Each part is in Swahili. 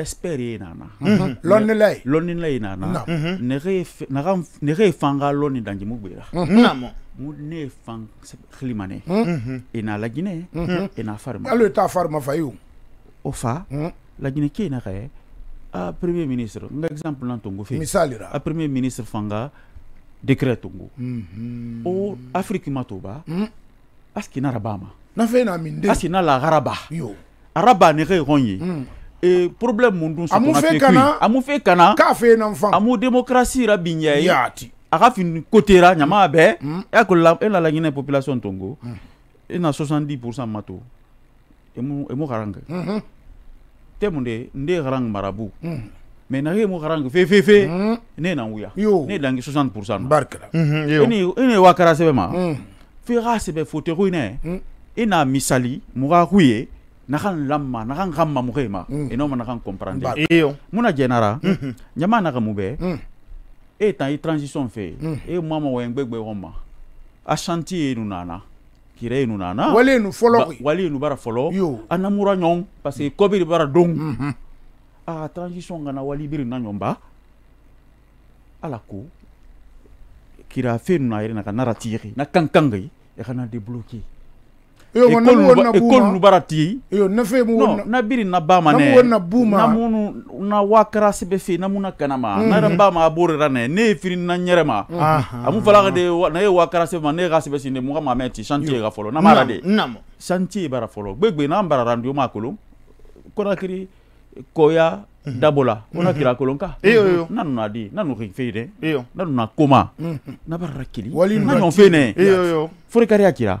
espere ye nana mhm. mhm. lɔnni la ye lɔnni la ye nana nɛgɛ ye fan ka lɔnni danjimu gbera ne ye fan xilimane e na lajinɛ mhm. e na farima alo t'a farima fayou ofa la fa lajinɛ ke na ka a premier ministre n ka exemple na tongo fe misalira a premier ministre fanga décret tongo ou afrique matoba toba aski na rabama na fe na minde aski na la garaba yo araba ne re gonye e problème mun dun amu fe kana amu fe kana k'a fe na fan amu démocratie ra yati ɲɛ a ka fin mm. mm. e la e la population tongo mm. e na 70 matou. Et to emu emu garange te mun marabu mais na mo mu fe fe fe ne na wuya ne dangi 60 barka barkala ini ini wa kara sebe ma fe ga sebe fauteuil ne ina e misali ra nakan lamma nakan kamma muhema mm. enoma nakan comprendre iyo muna jenara mm. nyama naka mube mm. e i e transition fe mm. e mama wen gbegbe homa a chantier e e nu nana kire nu nana wale nu folo ba, wale nu bara folo Yo. anamura nyong parce que kobiri bara dong mm -hmm. a transition ngana wali biri na nyomba ala ko kira fe nu na yere naka nara tiri na kankangai e kana débloquer ekolulu bara ti na biri na bama ne na na wakarasi be fe na kanama mm-hmm. na bama abore ra ne ne e firi na nyere ma mm-hmm. amu fala ga de na ye wakarasi ma ne e ga se sinde mu ma meti chantier e ga folo na de chantier bara folo gbegbe na bara randio ma kolon konakiri koya mm-hmm. dabola ona kira kolonka nanu na di nanu rin fe de nanu na koma na bara kili na non fe ne fori akira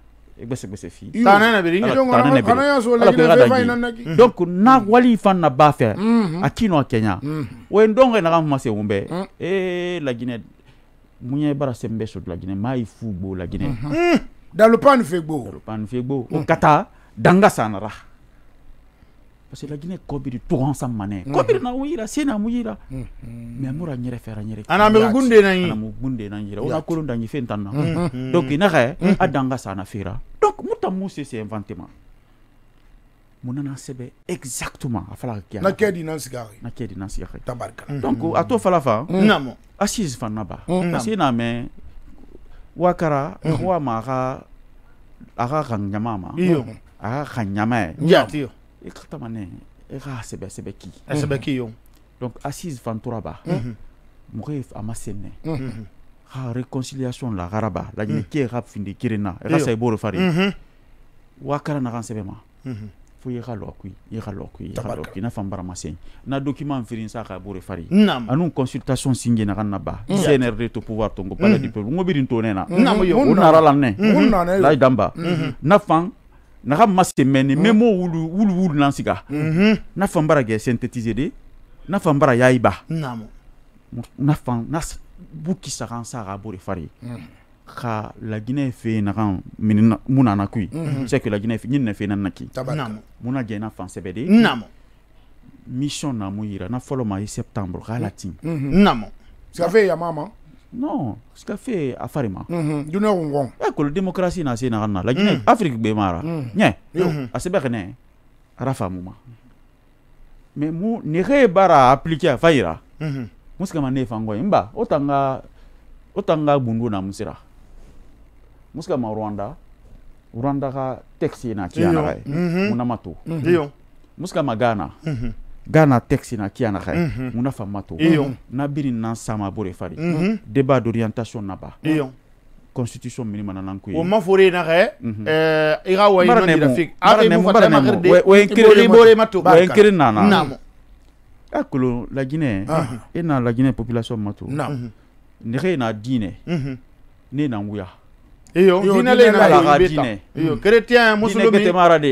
gbese gbese fi donc na wali fan na ba fɛ a kino a kɛɲa o ye dɔn naga kuma se mun bɛɛ e lagine muɲɛ bara sɛn bɛ sodu laginɛ maa yi fu gbo laginɛ mm-hmm. mm. dalopani fe gbo dalopani fe gbo o kata taa danga sanara parce que lagine kobiri tuhansa mane kobiri mm-hmm. na wira sena muira me mm-hmm. mura nyere fera nyere ana me gunde na yi ana mugunde na yira ona kolon da nyife ntanna mm-hmm. donc ina ga adanga sana fera donc muta musse c'est inventement munana sebe exactement afala kia na kedi na sigari na kedi na sigari tabarka donc ato fala fa namo assise fa naba parce que na me wakara kwa maga aga ganyama ma aga ganyama ya tio iqata mane c'est ben, sɛbɛ ben qui. ki sɛbɛ ki qui, donc assise fantura ba mɔgɔ ye a ma sen nɛ ha réconciliation la garaba. La laɲini ke rap finde kiren na iqa sa i b'o de fari wa kara na kan sɛbɛ ma fo i ka lɔ kui y ka lɔ kui n'a fɔ ma na document feere sa ka b'o de fari nous consultation sinje na ka na ba mm. CNRD pouvoir to n mm. du peuple n ko bi nin to ne na ralane. nara la mm-hmm. damba layi mm-hmm. na fan na maske mɛnni memo memo. wulu wulu wulu mm-hmm. n'a bara de n'a yaiba. yaiba namo n'a fan n'a buki sa ran sa de fari mm. ka fe na mm-hmm. c'est que la guinée na na na n'a mission na n'a folo mai septembre k'a la mm. mm-hmm. n'amo ça fait non sikafe afari ma duniɲa kun kɔn e kolo démocratie na mhm. eh, mhm. se na kana la guinée afrique gbe mara ɲɛ a sɛbɛ kɛnɛ ara faamu ma mais mu nege ye baara appliqué a fa yira mu sikama ne ye fan kɔ n ba o tan ka o tan bundu na mu sira mu sikama rwanda rwanda mhm. ka texte ye na kiya naga ye mu nama to mu sikama ghana ga na texte na kia mhm. mhm. na xaye mm na faama to na biri nan sama bo de fari mm -hmm. débat d'orientation na ba constitution minima na nan kuyi o ma fore na xaye i ga wayi non dira fik ara ne mo bara ne mo o en kire mo o en kire na na namo akolo la guinée e na la guinée population mato na mhm. ne xe na dine ne na nguya iyo dine le na la dine iyo chrétien musulmi dine getemara de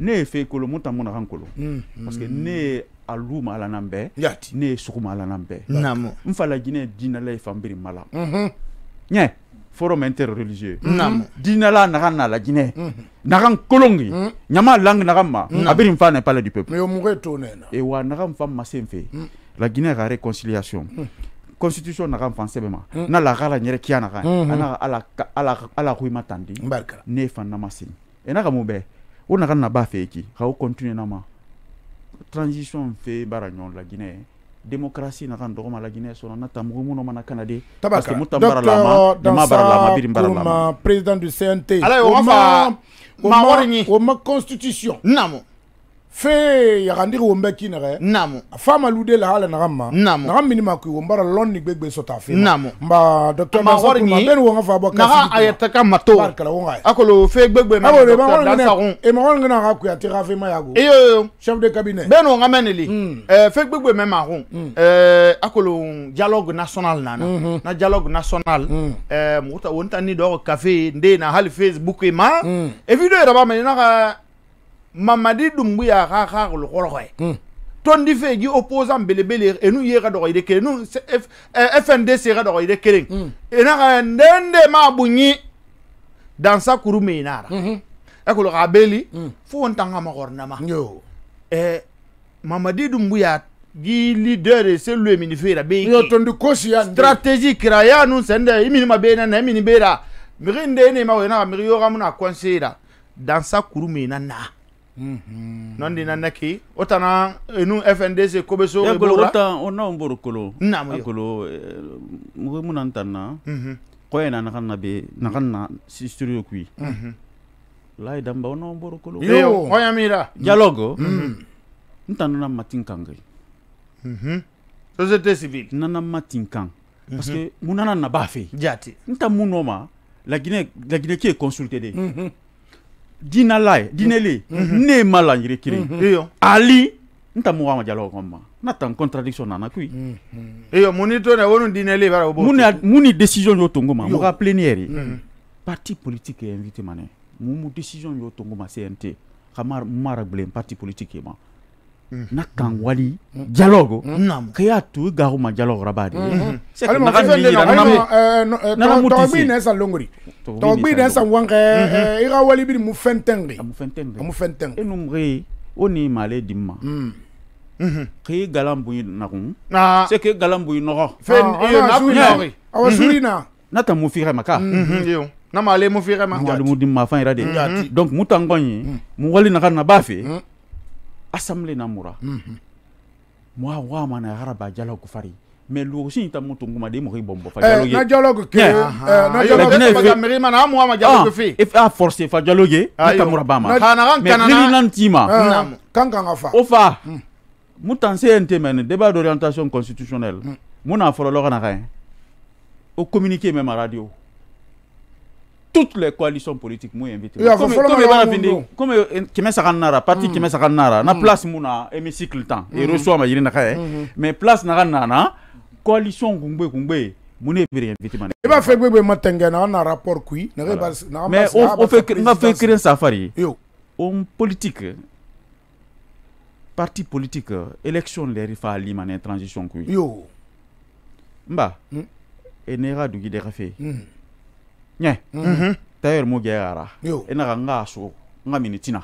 ne ye fe kolo mun ta mun na kan kolo parce que ne ye alu ma ala nan bɛɛ ne ye sugu ma ala nan bɛɛ n fa la jinɛ dinala ye fanbiri ma la ɲɛ foro mɛ n tɛ religieux dinala naga na la jinɛ naga kolongi ɲama lang naga ma a biri n fa n'est pas du peuple e wa naga n fa ma se n fe la guinée ka réconciliation constitution naga n fan sɛbɛ ma na la ka la ɲɛrɛ kiya naga ana ala ala ala ko i ma tandi ne fan na ma sen e na ka mun bɛɛ on a na pas fait ici. continue transition fait baragnon la guinée démocratie nakan dogoma la guinée sɔrɔ nata mona parce que la président du CNT On constitution fe yagandiri wombe kinere namu fama lude la hala nagamma namu nagam mini maku wombara lonni gbegbe sota fe namu mba docteur ma wori ni ben wonga fa bo kasi naga ayataka mato barkala wonga akolo fe gbegbe ma docteur dan saron e ma wonga na ku ati rafe ma yago e yo chef de cabinet ben wonga meneli hmm. eh, fe gbegbe me ma hun eh akolo dialogue national nana hmm, hmm. na dialogue national eh muta wonta ni do café nde na hali facebook e ma eh, e video raba me mamadi dumbu ya ka ka lo koroye hmm. tondi fe gi opposant belebele enu ye ka dogoyde kelen nu fndc eh, ka dogoyde kelen hmm. ena ka ndende ma bunyi dansa kuru me inara hmm, ekolo ka beli fo on tanga ma gorna ma yo eh mamadi dumbu ya gi leader e se lu emini fera be yo tondi kosi ya strategie kira ya nu sende imini ma be na imini be ra miri ma wena miri yo ka muna konsera dansa kuru me Mm-hmm. non dina nekki o tana nu fndc kobeso ta o naw boro kolo namkolo eh, mugo mu mm-hmm. nan tan na koye mm-hmm. na na be naxan na studio kui layi damba o naw boro kolo xoyamira dialogue n tanana matin kan kay société civil nana matin kan parce que mu nana na b'a fe jate n ta mu nɔ ma laginɛ laginɛ ke ye consulté de dinala ye dinele mhm. ne ye ma laɲiri ali nta ta mɔgɔ ma jalaw kɔn ma n'a tan contradiction nana koyi eyɔ mhm. mun ni to ne wonu dinele i b'a dɔn mun ni décision y'o tongo ma mɔgɔ ka plénière mhm. parti politique e invité ma ne mu mun décision y'o tongo ma CNT ka mara mara gbilen parti politique ye ma Mm. na mm. wali dialogue mm. ke y'a tu i garu ma raba de nanamutisene sa longori tɔgbine sa wanke i ka wali biri mu fɛn tɛnge mu fɛn tɛnge o ni male dimma ma mm-hmm. ke galan buyi nakun se ke galan buyi nɔgɔ ah, awa mm-hmm. na na ta mu fire ka na male mu fire mu dimma fan yɛrɛ de mm-hmm. donc mu ta ngɔn ye mu wali naka na b'a fɛ assemblée namura mhm. moi, wa mana arabe, jalo kufari mais l'origine, de Il eh, eh, ah, ma ah, faut et Il Il if a force fa Il ta muraba Il Il débat d'orientation constitutionnelle muna hmm. foro lo communiquer même à radio toutes les coalitions politiques m'ont invité comme comme b'a fini comme euh, kɛmɛ saga nara parti mm. kɛmɛ saga nara na mm. place et na hémicycle temps et mm-hmm. reçoit ma yiri mm-hmm. mais place na nana coalition kun gbe kun gbe mun de bɛ invité ma. rapport mais on fait n ka fɛ kere safari. on politique parti politique élection les fa en transition qui Yo. Mba. Mm. Et ne ka de ɲɛ tayɛri mu gɛɛ i naga n kaa so n ka miniti na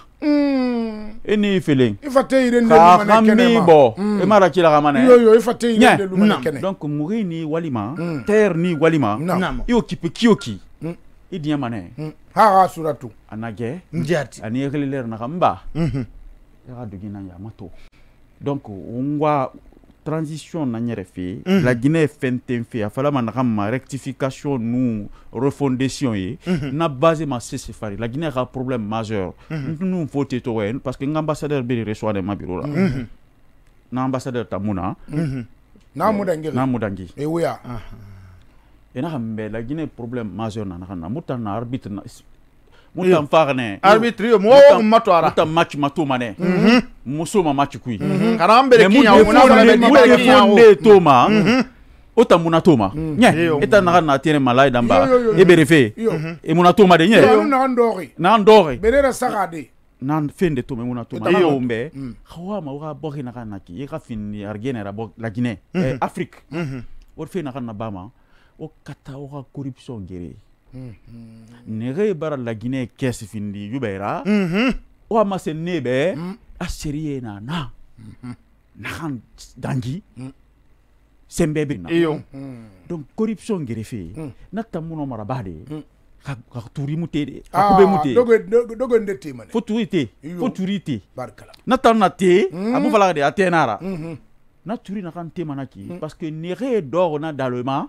i nii felen kaa ka bɔ i mara cila ka manɛ ɲɛ donc mugi ni walima mm. tayɛri ni walima i yo kipe kiyo ki i mm. e diɲɛ manɛ mm. haa suratu a najɛ ani yekelilɛri naga n ba i ka dugi na ya ma to donc n wa transition n'a yɛrɛ mhm. la Guinée ye fɛn tɛ fait il a fɔla ma ma rectification n'u refondation mhm. na base ma se faire la Guinée un problème majeur mhm. nous tɛn'u fɔ hein, parce que l'ambassadeur ka reçoit de ma bureau la na ambassadeur ta na mudangi n'a mudangi e wuya ina na la Guinée problème majeur nana na mu na arbitre mutan farne arbitre mo matwara mutan match matumane mhm. muso ma match kui mhm. karambe kinya unaweza ni mwe fonde toma ota muna oh. toma mhm. nye eta naga na tiene malai damba e berefe e muna toma de nye na ndore na ndore berera sagade na fin de tome muna toma ye ombe khawa ma wa boki na kana ki e ka fin argene ra bok la Guinée eh, afrique or fe na kana bama o kata o corruption gere nege bara lagine kesi findi yubeira oa mase a aserie na na naxan dangi sembe be na donc corruption gerefe natta muno mara bade ka turi mu te de ka ah, kube mu te dogo te mane fo turi te fo turi te a natta na te abu fala de atenara na turi na kan ki parce que nege doro na dalema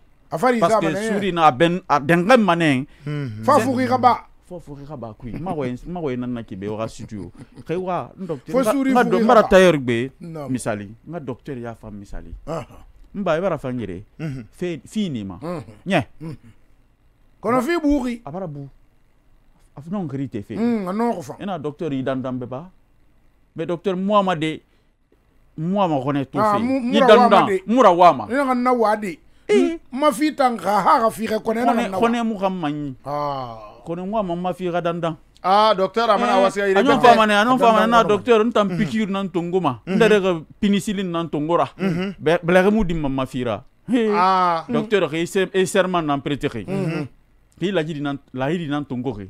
afari parce que suri na ben a denga manen mm-hmm. fa furi kaba fo furi kaba kui mago mago na na kibe wa studio kai wa docteur ma do mara tayer be misali nga docteur ya fa misali mba ibara fa ngire mm-hmm. fe fini ma mm-hmm. nye kono fi buuri abara bu afno ngri te fe mm, no ko fa ina docteur idan dambe ba mais docteur muhammad moi ma connais tout fait il donne mura wama ina na wadi Hmm? Eh. mafitang ga ha ga fige kone na na kone mu ga manyi ah kone mu ma mafi ga dandan ah docteur amana eh. wasi ga ire anyo fama ne anyo fama na docteur ntam pikir hmm. nan tongoma hmm. ndare ga penicillin nan tongora bla ga mu dimma mafira ah docteur ga e serment nan pretere ki la ji nan la hiri nan tongore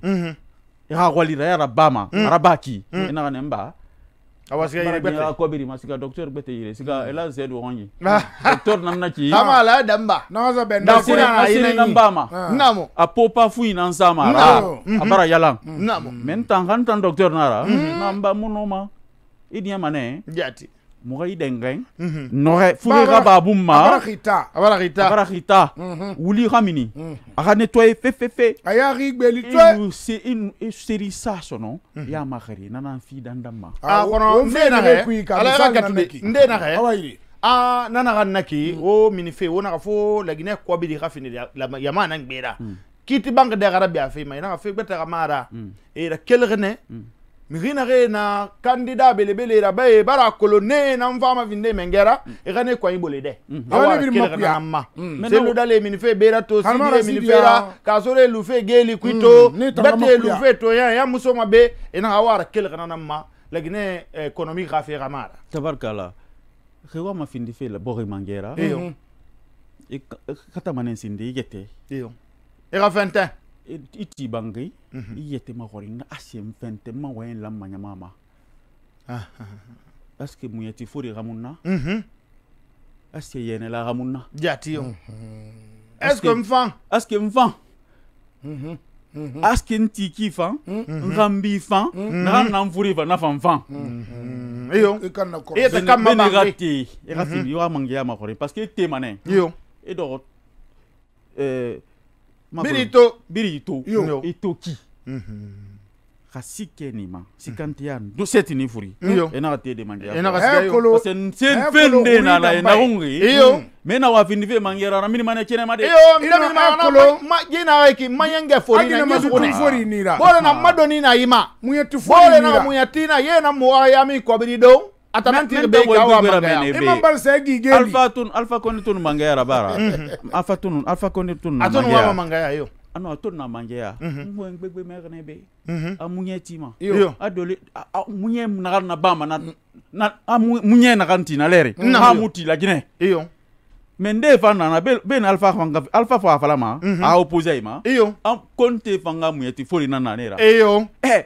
ya ga walira ya rabama arabaki ina ga nemba awasi ka yɛrɛ docteur gbɛtɛ yɛrɛ sika ela zɛ do hɔn ye docteur ci ama ala damba n'aza bɛ n'a siri n'a siri n'an a po pa n'an sa a bara yala naamu mɛ n tan kan docteur nara hmm. n'an ba munnu ma i diɲɛ ma ne jati mɔgɔ i dɛngɛn fure xa babu ma abarakita wuli ka mini a ka netɔye fefefe a y'a gbeli tɔ seri sa sɔnɔ y'a makari nana fi danda ma awɔ na kɛ a nana ka naki o minife wo naxa fo laginɛ kɔbi de ka fini yama na gbera kiti bank dagara bi a fe ma ina fe gbeta ka mara mhm. era kelgene mhm mi xina xe na candidat belebele ba ye bara kolo ne na n fama finde mm. men gera i xa ne kuaɲi bole de awakelenma selu dale mini fe bera to sidie mini fera ka sore lu fe geli kuito bete lu fe toya ya muso ma be i naxa wara kele xana na ma lagine économie eh, xa fe xamara tabarkala xe wama findi fe la boxe mangera xatamane sindi i gete i xa fentin i ti bangai mhm. i yete ma hori nga asem fente ma wen lam ma nyama parce que mun yeti fori gamunna est-ce mhm. que yene la gamunna jati yo mhm. est-ce que mfan est-ce que mfan est-ce que nti ki fan ngambi fan na na mfuri fa na fan fan iyo ikanna ko e ta kama ma ngati e ka sibi wa ma hori parce que i te mané iyo i e doxo eh, birito birito itoki mm-hmm. ka si kɛ nin ma sikantiya do se ti nin furi e, e n'a ka te de man diya parce que se fɛn de na la ye nakun ke iyo mɛ na wa fini fɛn man yɛrɛ la mini ne cɛnɛ ma de iyo mine min kolo ma jina ye ki ma ye n kɛ fori na ye suguni fori ni la na ma dɔni na i ma mun ye ti fori ni la na mun ye ti na ye na mɔgɔ ya min kɔbiri don atanantiri be gawaimambal segi geni alfa bara alfa tun alfa koni tun na mm-hmm. mangaya yo ano atun na mangaya be a munye tima yo a munye nagar na bama na na a munye nagar tina leri ha muti la gine yo mais nde fa nana be na fa fala ma a opposer ma yo am konte fanga munye ti fori na nanera yo eh,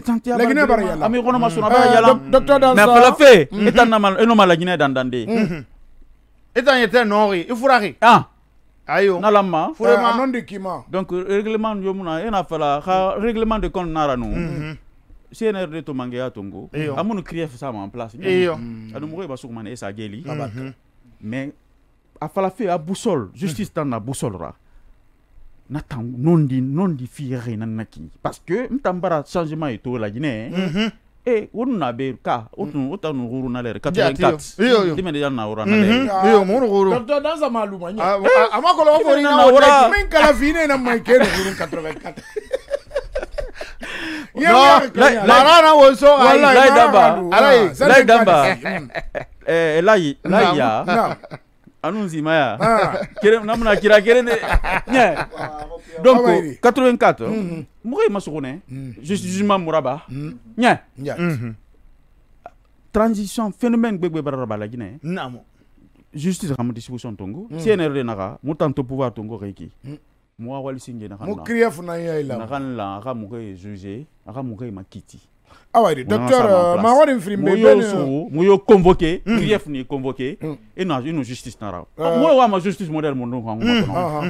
laginɛ bara yala ami kɔnɔma sɔnna bara yala docteur dansa mais fala fe e ta na ma e no ma laginɛ dandande e ta ye tɛ nɔɔri i furaki ah ayo n'ala ma furema non de kima donc règlement yo muna e na fala ka règlement de compte nara nu CNR de to mangeya tongo amunu kriye fa ma en place iyo adu mugo e basukuma ne esa geli mais a fala fe a boussole justice tan na boussole ra natan non non fiire nan naki parce que ntambara changement et la guinée eh? mm-hmm. eh, na be ka on na 84 de dans sa maluma ni fori na ora kala mm-hmm. ah. ah, ah, fine na non, 84 non, non anu maya. Ah. keren namna kira donc 84 mɔgɔ mm-hmm. ma sogo mm-hmm. mm-hmm. nɛ transition phénomène gbegbe suis la namo justice kamu distribution tongo elle mm. de pouvoir tongo reiki. ki mu nara, mon naka mu kriya ah oui, docteur euh, ben, euh, so convoqué hmm. grief ni convoqué et hmm. non une justice nara ah. moi wa ma justice moderne mon nom. mo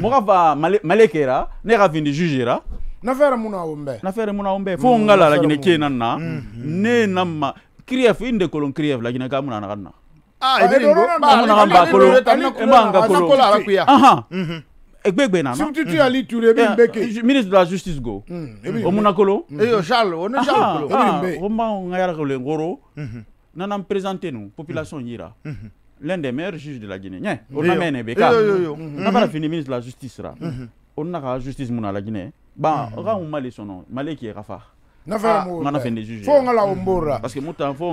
va hmm. ah, malekera ne jugera mona muna Na nafere muna fo ngala la gine kena na ne namma grief inde la gine ah egbegbe na ministre de la justice go. Mm, eh mm. eh charles kolo. Ah, eh mm-hmm. population mm-hmm. Mm-hmm. l'un des meilleurs juges de la Guinée on ministre de la justice justice bah, la Guinée. Parce que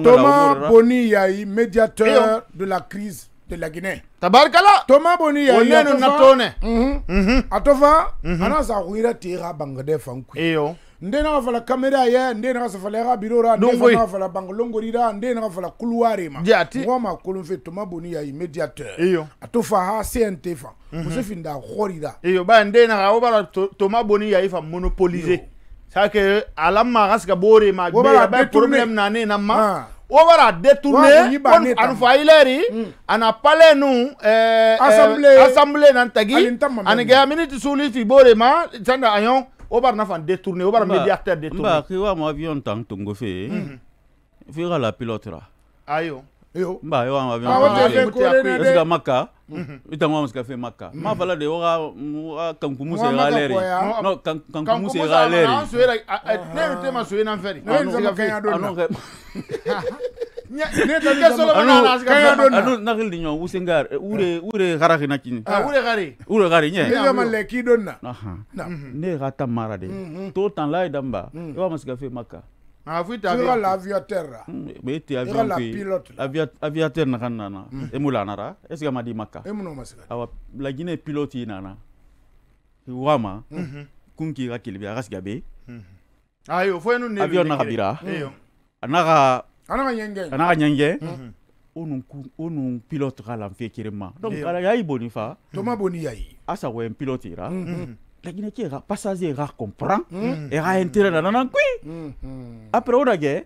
Thomas Boni médiateur de la crise de la Guinée. Tabarkala. Thomas Boni ya neno natone. Mhm. Mhm. Atofa mhm. anaza kuira tira bangade fanku. Eyo. nde naga fala kamera ye nde naga safala yaga biro ra nde fala bangolongori ra nde naga fala couloir ma mɔgɔ ma kolon fe tuma boni ya immédiateur iyo a to fa ha mhm. cnt fa muso fin da hɔri iyo ba nde naga o b'a la tuma boni ya ifa monopoliser c'est que ala ma ka se ma bɛɛ bɛɛ problème na ne na ma ah. à détourné détourner fa on a parlé nous, assemblée on assemblée nan tagi ani ga minute de fi bore ma tanda ayon obar na fan détourné obar médiateur détourné ba ki wa mo avion tang tungo hmm. la pilote ayo yo a yo Mm-hmm. i tango wa musika fe maka mm-hmm. ma fala de woga woga kankumu se ga lere no kankumu se ga lere an soyera ne no tema soyena feri an nakili diɲɔ wusengar ure ure haraki na kini ah, ure gari ah, ure gari ɲɛ ne ka mara de mm-hmm. to tan la ye danba i wa masika fe maka ira mm, la aviateur aviateur na nana e mula mm. nara est eh? ce que ma makka e muno masika awa la guinée pilote yi nana wama mhm. kun k'i ka kelebi a ka sigi be mhm. ayo ah, fo yenu ne avion na bira a n'a ka a n'a ka ɲɛngɛ a n'a nun mhm. ku o nun pilote ka ma donc ala y'a boni fa toma boni yayi asa wɛn pilote ra la guinée ti era passage comprend, comprend hmm. a intérêt nanana kui hmm. Hmm. après on a gagné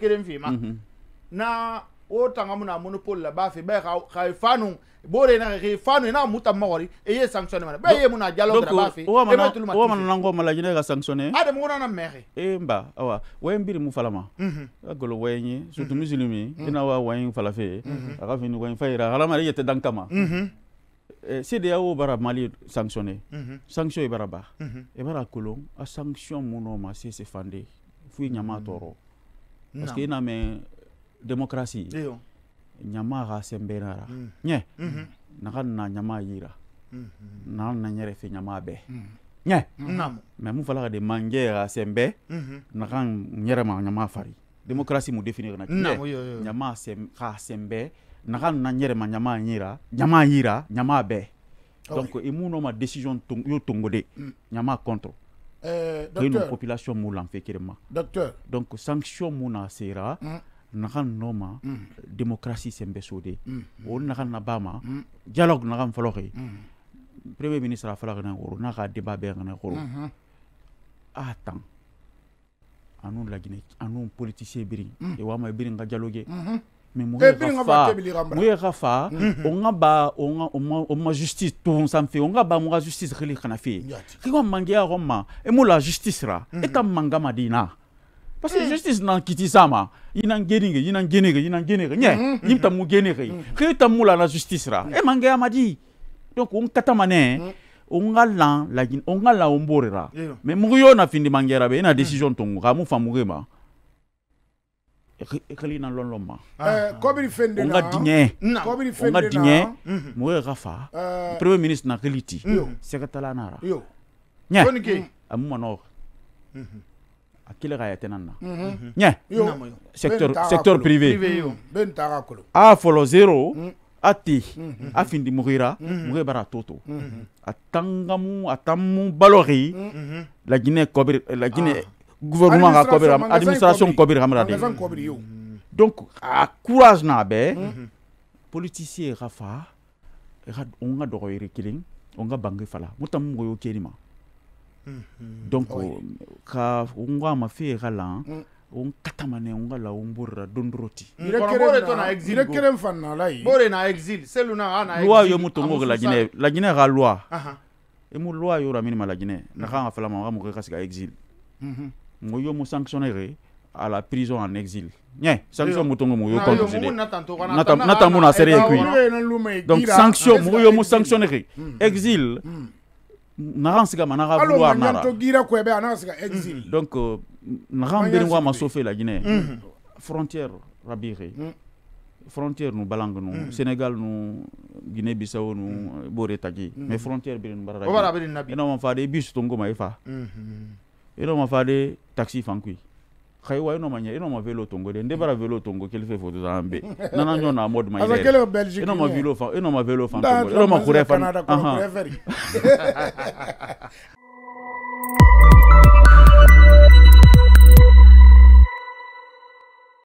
kelen fima mhm. na o tanga na monopole la ba fe ba ga e fanu bore na ge fanu e na muta mawari e ye sanctionné mana ba ye muna dialogue la ba fe e ma tulu ma o mana nango mala jine ga sanctionné ade mo na mere e mba awa we mbiri mu falama ga mhm. golo we nyi surtout mhm. muslimi ina wa wa yin fala fe aga fini wa yin faira hala mari yete dankama wo eh, bara Mali sanctionné sanction e bara ba e bara kolon a sanction mono ma se se fande fui nyama toro mm -hmm parceque i mm. mm-hmm. mm. na mɛn démocratie ɲama ga sɛnbɛnara ɲɛ mm-hmm. naga na ɲama yira na na ɲɛrɛ fɛ ɲama bɛɛ ɲɛ mais mu fala ka de manjɛ sembe sɛnbɛ mm-hmm. naga ɲɛrɛ ma ɲama fari démocratie mu définir na ɲɛ ɲama ga sɛnbɛ naga na ɲɛrɛ ma ɲama yira ɲama yira ɲama bɛɛ ah donc i mu nɔ ma décision yo tongode de mm. contre Euh, une population fait fekirema docteur donc sanction mouna sera mm. naxan noma mm. démocratie sembe sode wo mm. on na bama dialogue naxan foloxe premier ministre a falaxene xoro naxa débat ɓexene xoro mm-hmm. a tan anun lagine anun politicien birin et wama biringa dialogue mm-hmm. Rafa, Rafa ga mhm. Rafa on a ba on ma justice togonsa n fe on on ba justice relire qu'on kana fait. ge wa mange ya go ma la justice ra e ka manga madi na parce que mhm. justice na kiti sama il na ngenege il na ngenege il na ngenege mhm. il t'a genege ge e ta la justice ra e manga m'a madi donc on nkatamane hein. on a onga la guin, on la omborera yeah. me Mais Mourion a fini mangera be na décision tongu ga mu famugema ekelina lonloma kobiri fende nga diɲɛ nga diɲɛ mɔgɔ ye ka fa premier ministre na keliti sekatala nara ɲɛ a mu manɔgɔ a kele ka yatɛna na ɲɛ mm. mhm. mhm. secteur privé a folo zero mm. a te mhm. a findi mɔgɔyira mɔgɔ bara to to a tangamu a tamu balɔgi laginɛ kɔbiri laginɛ gouvernement ga koɓirxam administration koɓirxam rade mm-hmm. donc a courage na ɓe mm-hmm. politicien xa fa onga kelen kiling onga bange fala ngotam mogoyo kenima mm-hmm. donc xa ongama feye xa lan mm. on katamane on gala on borra dondoro ti irekeren fan na layi bore na exil selu na ana loi yo mu tongo ga lagine lagine ga loi e mu loi yo ra minima lagine na ka nga fala ma ga mo ga e ka exil moyo mo sanctionnerai à la prison en exil nye sanction mo tongo moyo considéré nata mo na sérieux kui donc sanction moyo mo sanctionnerai. exil naran sika ma nara vouloir nara donc euh, naran bere ngwa ma sofe la guinée mm-hmm. frontière rabiré mm. frontière nous balangue nu mm-hmm. sénégal nous guinée bissau nous mm. bore tagi mais mm-hmm. frontière bere nu bara ena man fade i bisu tongo ma i fa fallu taxi fankui xayiwa inoma ɲɛ inoma velo tongo de nde bara velo tongo kele fe foto saan be nana non na mode mainoma ah, velo fan tongo